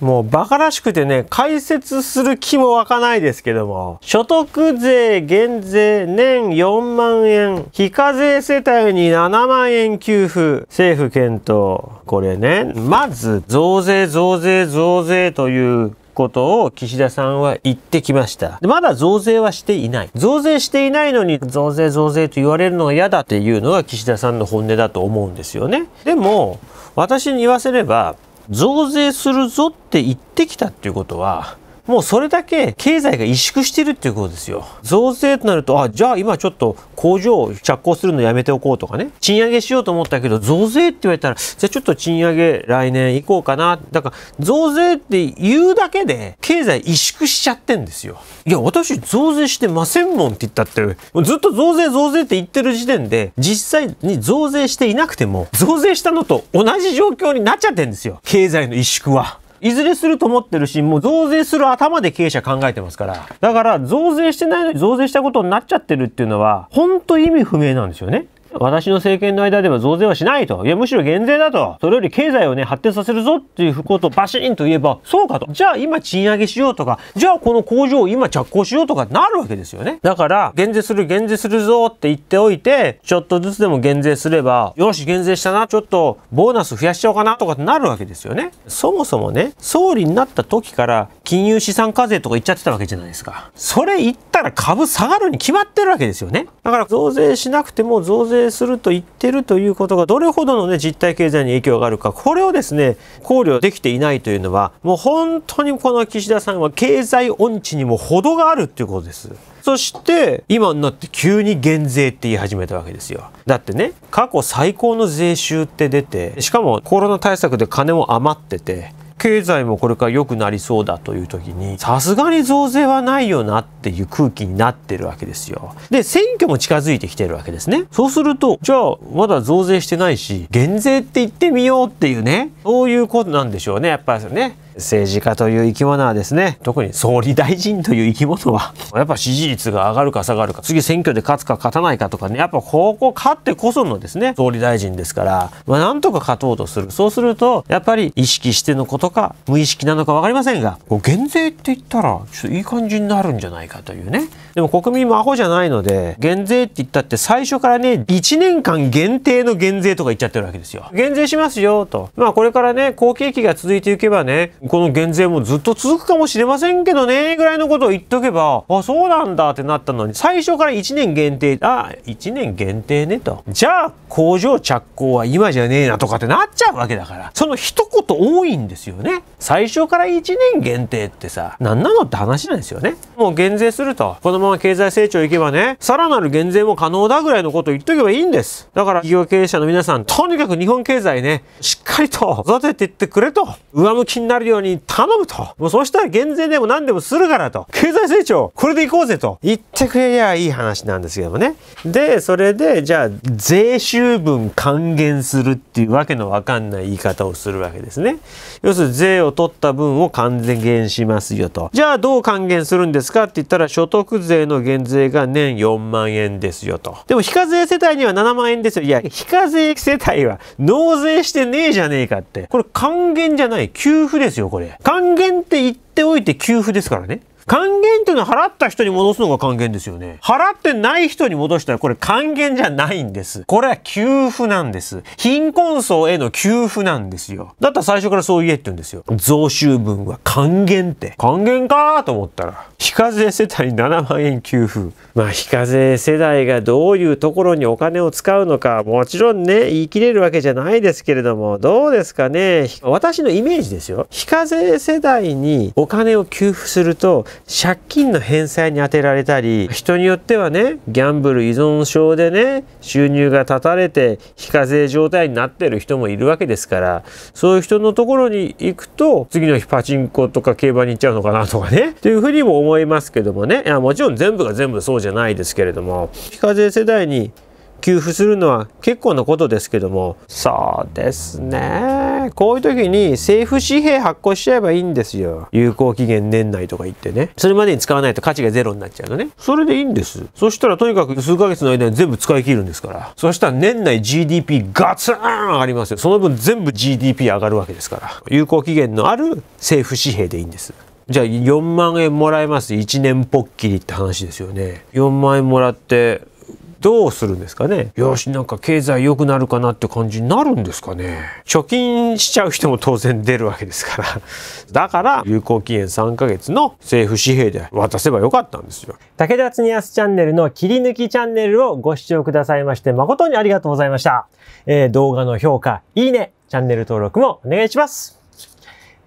もうバカらしくてね、解説する気も湧かないですけども、所得税減税年4万円、非課税世帯に7万円給付、政府検討。これね、まず増税増税増税ということを岸田さんは言ってきました。まだ増税はしていない。増税していないのに増税増税と言われるのが嫌だっていうのが岸田さんの本音だと思うんですよね。でも、私に言わせれば、増税するぞって言ってきたっていうことはもうそれだけ経済が萎縮してるっていうことですよ。増税となると、あ、じゃあ今ちょっと工場を着工するのやめておこうとかね。賃上げしようと思ったけど、増税って言われたら、じゃあちょっと賃上げ来年行こうかな。だから、増税って言うだけで、経済萎縮しちゃってんですよ。いや、私増税してませんもんって言ったって、ずっと増税増税って言ってる時点で、実際に増税していなくても、増税したのと同じ状況になっちゃってんですよ。経済の萎縮は。いずれすると思ってるし、もう増税する頭で経営者考えてますから。だから、増税してないのに増税したことになっちゃってるっていうのは、本当意味不明なんですよね。私の政権の間では増税はしないと。いや、むしろ減税だと。それより経済をね、発展させるぞっていうことをバシーンと言えば、そうかと。じゃあ今賃上げしようとか、じゃあこの工場を今着工しようとかなるわけですよね。だから、減税する、減税するぞって言っておいて、ちょっとずつでも減税すれば、よし、減税したな、ちょっとボーナス増やしちゃおうかなとかなるわけですよね。そもそもね、総理になった時から、金融資産課税とか言っちゃってたわけじゃないですか。それ言ったら株下がるに決まってるわけですよね。だから増税しなくても増税すると言ってるということがどれほどの、ね、実体経済に影響があるかこれをですね考慮できていないというのはもう本当にこの岸田さんは経済音痴にも程があるっていうことです。そして今になって急に減税って言い始めたわけですよだってね過去最高の税収って出てしかもコロナ対策で金も余ってて経済もこれから良くなりそうだという時にさすがに増税はないよなっていう空気になってるわけですよで選挙も近づいてきてるわけですねそうするとじゃあまだ増税してないし減税って言ってみようっていうねそういうことなんでしょうねやっぱりね政治家という生き物はですね、特に総理大臣という生き物は、やっぱ支持率が上がるか下がるか、次選挙で勝つか勝たないかとかね、やっぱここ勝ってこそのですね、総理大臣ですから、まあ、なんとか勝とうとする。そうすると、やっぱり意識してのことか、無意識なのか分かりませんが、こう減税って言ったら、ちょっといい感じになるんじゃないかというね。でも国民もアホじゃないので、減税って言ったって最初からね、1年間限定の減税とか言っちゃってるわけですよ。減税しますよ、と。まあこれからね、好景気が続いていけばね、この減税もずっと続くかもしれませんけどね、ぐらいのことを言っとけば、あ、そうなんだってなったのに、最初から1年限定、あ、1年限定ねと。じゃあ、工場着工は今じゃねえなとかってなっちゃうわけだから、その一言多いんですよね。最初から1年限定ってさ、何なのって話なんですよね。もう減税すると、このまま経済成長いけばね、さらなる減税も可能だぐらいのことを言っとけばいいんです。だから、企業経営者の皆さん、とにかく日本経済ね、しっかりと育てていってくれと、上向きになるよう長に頼むと。もうそしたら減税でも何でもするからと。経済成長、これでいこうぜと。言ってくれりゃいい話なんですけどもね。で、それで、じゃあ、税収分還元するっていうわけのわかんない言い方をするわけですね。要するに税を取った分を還元しますよと。じゃあ、どう還元するんですかって言ったら、所得税の減税が年4万円ですよと。でも、非課税世帯には7万円ですよ。いや、非課税世帯は納税してねえじゃねえかって。これ還元じゃない。給付ですよ。これ。還元って言っておいて給付ですからね。還元っていうのは払った人に戻すのが還元ですよね。払ってない人に戻したらこれ還元じゃないんです。これは給付なんです。貧困層への給付なんですよ。だったら最初からそう言えって言うんですよ。増収分は還元って。還元かと思ったら、非課税世帯7万円給付。まあ、非課税世代がどういうところにお金を使うのか、もちろんね、言い切れるわけじゃないですけれども、どうですかね。私のイメージですよ。非課税世代にお金を給付すると、借金の返済に充てられたり人によってはねギャンブル依存症でね収入が断たれて非課税状態になってる人もいるわけですからそういう人のところに行くと次の日パチンコとか競馬に行っちゃうのかなとかねと いうふうにも思いますけどもねいやもちろん全部が全部そうじゃないですけれども非課税世代に給付するのは結構なことですけどもそうですねこういう時に政府紙幣発行しちゃえばいいんですよ有効期限年内とか言ってねそれまでに使わないと価値がゼロになっちゃうのねそれでいいんですそしたらとにかく数ヶ月の間に全部使い切るんですからそしたら年内 GDP ガツン上がりますよその分全部 GDP 上がるわけですから有効期限のある政府紙幣でいいんですじゃあ4万円もらえます1年ぽっきりって話ですよね4万円もらってどうするんですかねよしなんか経済良くなるかなって感じになるんですかね貯金しちゃう人も当然出るわけですから だから有効期限3ヶ月の政府紙幣で渡せばよかったんですよ武田恒すチャンネルの切り抜きチャンネルをご視聴くださいまして誠にありがとうございました、えー、動画の評価いいねチャンネル登録もお願いします